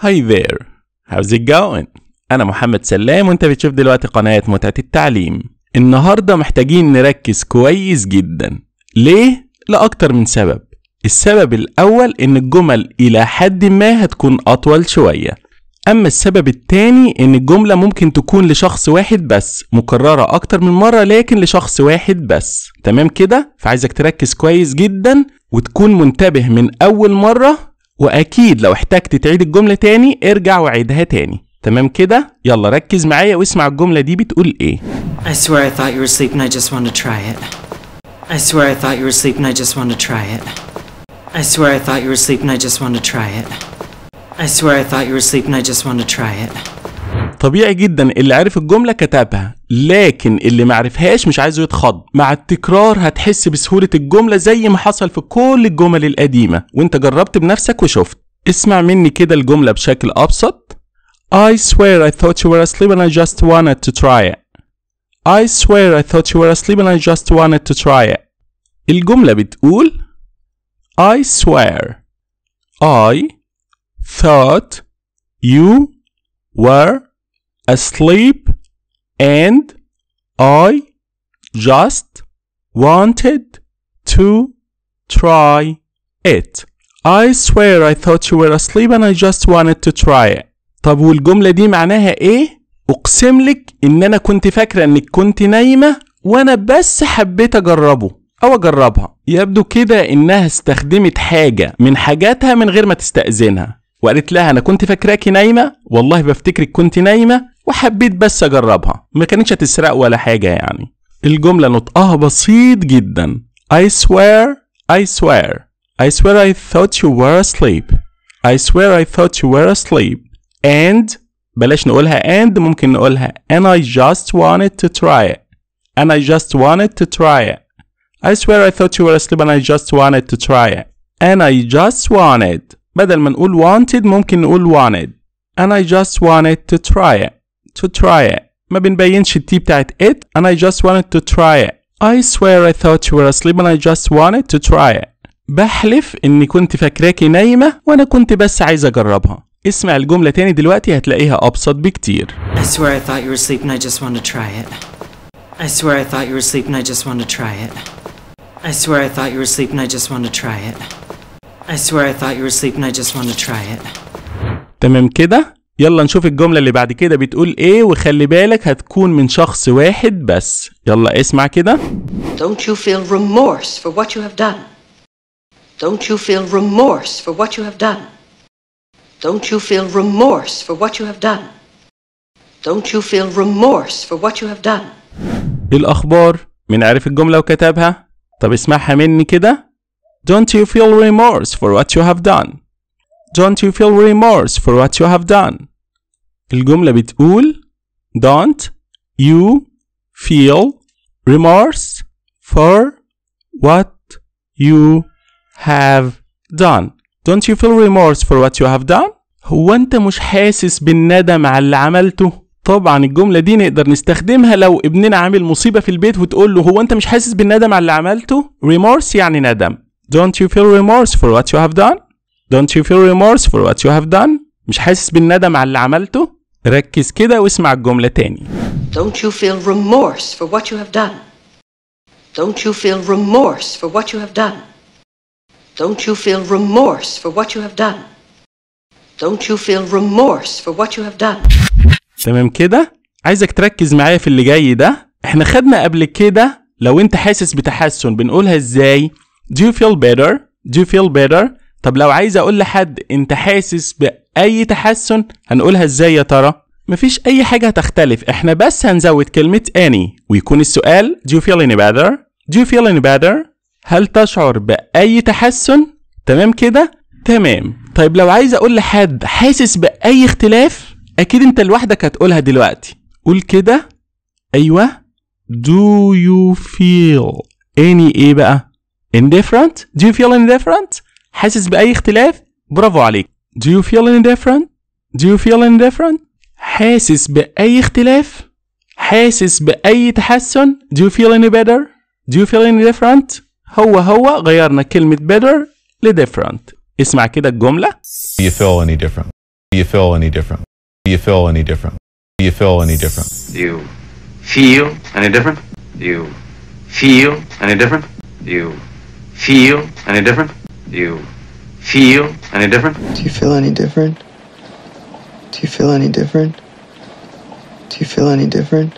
هاي ذير هاوز ات جوين انا محمد سلام وانت بتشوف دلوقتي قناه متعه التعليم النهارده محتاجين نركز كويس جدا ليه لاكتر من سبب السبب الاول ان الجمل الى حد ما هتكون اطول شويه اما السبب الثاني ان الجمله ممكن تكون لشخص واحد بس مكرره اكتر من مره لكن لشخص واحد بس تمام كده فعايزك تركز كويس جدا وتكون منتبه من اول مره واكيد لو احتجت تعيد الجمله تاني ارجع وعيدها تاني تمام كده يلا ركز معايا واسمع الجمله دي بتقول ايه I swear I thought you were sleeping I just wanted to try it I swear I thought you were sleeping I just wanted to try it I swear I thought you were sleeping I just wanted to try it I swear I thought you were sleeping I just wanted to try it طبيعي جدا اللي عارف الجمله كتبها لكن اللي معرفهاش مش عايزه يتخض مع التكرار هتحس بسهوله الجمله زي ما حصل في كل الجمل القديمه وانت جربت بنفسك وشفت اسمع مني كده الجمله بشكل ابسط I swear I thought you were asleep and I just wanted to try it. I swear I thought you were asleep and I just wanted to try it. الجملة بتقول I swear I thought you were asleep and I just wanted to try it. I swear I thought you were asleep and I just wanted to try it. طب والجملة دي معناها ايه؟ اقسم لك ان انا كنت فاكرة انك كنت نايمة وانا بس حبيت اجربه او اجربها. يبدو كده انها استخدمت حاجة من حاجاتها من غير ما تستأذنها. وقالت لها انا كنت فاكراكي نايمة والله بفتكرك كنت نايمة وحبيت بس اجربها ما كانتش هتسرق ولا حاجه يعني الجمله نطقها بسيط جدا I swear I swear I swear I thought you were asleep I swear I thought you were asleep and بلاش نقولها and ممكن نقولها and I just wanted to try it and I just wanted to try it I swear I thought you were asleep and I just wanted to try it and I just wanted بدل ما نقول wanted ممكن نقول wanted and I just wanted to try it to try it ما بنبين التي بتاعت it and I just wanted to try it I swear I thought you were asleep and I just wanted to try it بحلف اني كنت فاكراكي نايمة وانا كنت بس عايز اجربها اسمع الجملة تاني دلوقتي هتلاقيها ابسط بكتير I swear I thought you were asleep and I just wanted to try it I swear I thought you were asleep and I just wanted to try it I swear I thought you were asleep and I just wanted to try it I swear I thought you were asleep and I just wanted to try it تمام كده يلا نشوف الجملة اللي بعد كده بتقول ايه وخلي بالك هتكون من شخص واحد بس يلا اسمع كده Don't you feel remorse for what you have done Don't you feel remorse for what you have done Don't you feel remorse for what you have done Don't you feel remorse for what you have done ايه الأخبار؟ من عارف الجملة وكتبها؟ طب اسمعها مني كده Don't you feel remorse for what you have done Don't you feel remorse for what you have done? الجملة بتقول Don't you feel remorse for what you have done. Don't you feel remorse for what you have done? هو انت مش حاسس بالندم على اللي عملته؟ طبعا الجملة دي نقدر نستخدمها لو ابننا عامل مصيبة في البيت وتقول له هو انت مش حاسس بالندم على اللي عملته؟ remorse يعني ندم. Don't you feel remorse for what you have done? Don't you feel remorse for what you have done? مش حاسس بالندم على اللي عملته؟ ركز كده واسمع الجملة تاني. Don't you feel remorse for what you have done? Don't you feel remorse for what you have done? Don't you feel remorse for what you have done? Don't you feel remorse for what you have done? تمام كده؟ عايزك تركز معايا في اللي جاي ده، احنا خدنا قبل كده لو انت حاسس بتحسن بنقولها ازاي؟ Do you feel better? Do you feel better? طب لو عايز اقول لحد انت حاسس باي تحسن هنقولها ازاي يا ترى مفيش اي حاجه هتختلف احنا بس هنزود كلمه اني ويكون السؤال do you feel any better do you feel any better هل تشعر باي تحسن تمام كده تمام طيب لو عايز اقول لحد حاسس باي اختلاف اكيد انت لوحدك هتقولها دلوقتي قول كده ايوه do you feel any ايه بقى indifferent do you feel indifferent حاسس باي اختلاف برافو عليك do you feel any different do you feel any different حاسس باي اختلاف حاسس باي تحسن do you feel any better do you feel any different هو هو غيرنا كلمه better ل different اسمع كده الجمله do you feel any different do you feel any different do you feel any different do you feel any different do you feel any different do you feel any different do you feel any different Do you feel any different? Do you feel any different? Do you feel any different? Do you feel any different?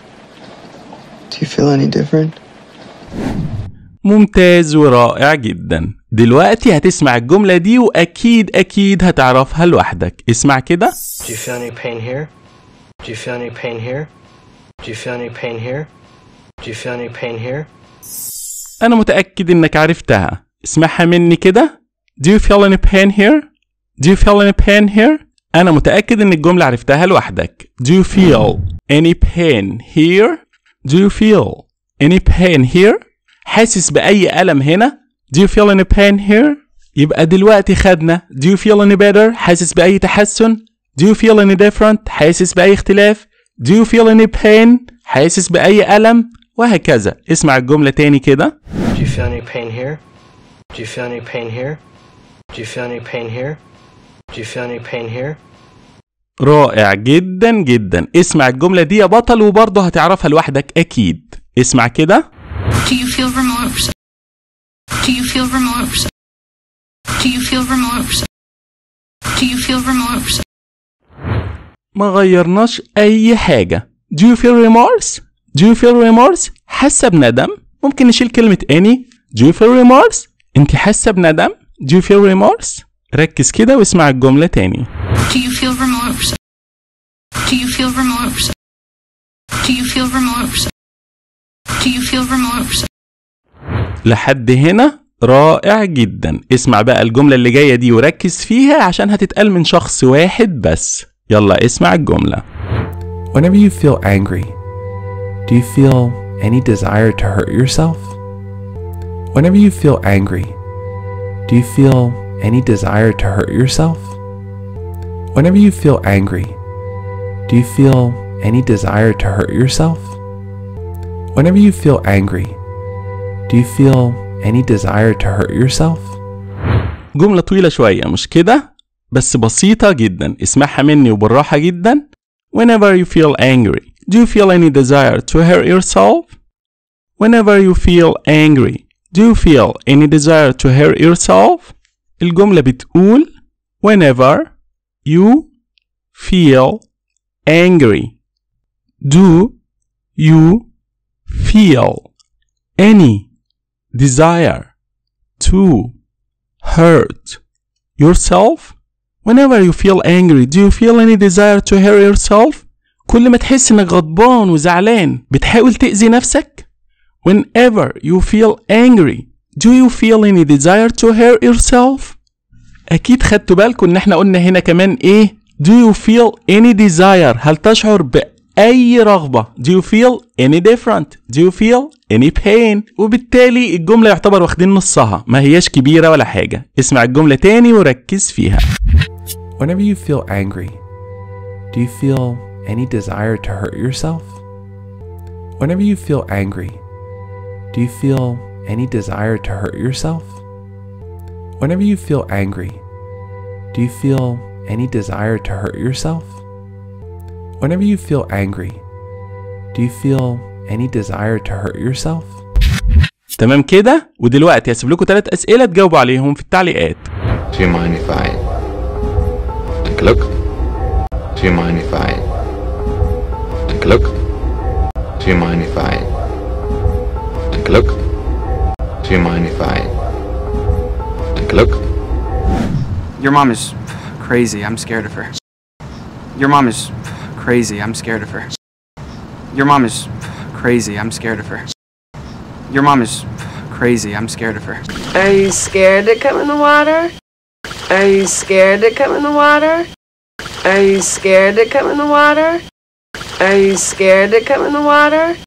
Do you feel any different? ممتاز ورائع جدا دلوقتي هتسمع الجملة دي وأكيد أكيد هتعرفها لوحدك اسمع كده Do you feel any pain here? Do you feel any pain here? Do you feel any pain here? Do you feel any pain here? أنا متأكد إنك عرفتها اسمعها مني كده Do you feel any pain here? Do you feel any pain here? أنا متأكد إن الجملة عرفتها لوحدك. Do you feel any pain here? Do you feel any pain here? حاسس بأي ألم هنا؟ Do you feel any pain here? يبقى دلوقتي خدنا Do you feel any better؟ حاسس بأي تحسن؟ Do you feel any different؟ حاسس بأي اختلاف؟ Do you feel any pain؟ حاسس بأي ألم؟ وهكذا. اسمع الجملة تاني كده. Do you feel any pain here? Do you feel any pain here? Do you feel any pain here? Do you feel any pain here? رائع جدا جدا اسمع الجملة دي يا بطل وبرضه هتعرفها لوحدك أكيد اسمع كده Do you feel remorse? Do you feel remorse? Do you feel remorse? Do you feel remorse? ما غيرناش أي حاجة Do you feel remorse? Do you feel remorse? حاسة بندم ممكن نشيل كلمة any Do you feel remorse? أنت حاسة بندم؟ Do you feel remorse? ركز كده واسمع الجملة تاني. Do you feel remorse? Do you feel remorse? Do you feel remorse? Do you feel remorse? لحد هنا رائع جدا اسمع بقى الجملة اللي جاية دي وركز فيها عشان هتتقال من شخص واحد بس يلا اسمع الجملة Whenever you feel angry, do you feel any desire to hurt yourself? Whenever you feel angry, do you feel any desire to hurt yourself? Whenever you feel angry, do you feel any desire to hurt yourself? Whenever you feel angry, do you feel any desire to hurt yourself? جملة طويلة شوية مش كده؟ بس بسيطة جدا اسمعها مني وبالراحة جدا Whenever you feel angry, do you feel any desire to hurt yourself? Whenever you feel angry, do you feel any desire to hurt yourself? الجملة بتقول whenever you feel angry. Do you feel any desire to hurt yourself? Whenever you feel angry, do you feel any desire to hurt yourself? كل ما تحس انك غضبان وزعلان بتحاول تأذي نفسك Whenever you feel angry, do you feel any desire to hurt yourself? أكيد خدتوا بالكم إن إحنا قلنا هنا كمان إيه؟ Do you feel any desire؟ هل تشعر بأي رغبة؟ Do you feel any different؟ Do you feel any pain؟ وبالتالي الجملة يعتبر واخدين نصها ما هياش كبيرة ولا حاجة اسمع الجملة تاني وركز فيها Whenever you feel angry, do you feel any desire to hurt yourself? Whenever you feel angry, do you feel any desire to hurt yourself? Whenever you feel angry, do you feel any desire to hurt yourself? Whenever you feel angry, do you feel any desire to hurt yourself? تمام كده ودلوقتي هسيب لكم ثلاث اسئله تجاوبوا عليهم في التعليقات. Do you mind if I take a look? Do you mind if I take a look? Do you mind if I Take a look. Do you mind if I take a look? Your mom is crazy. I'm scared of her. Your mom is crazy. I'm scared of her. Your mom is crazy. I'm scared of her. Your mom is crazy. I'm scared of her. Are you scared to come in the water? Are you scared to come in the water? Are you scared to come in the water? Are you scared to come in the water?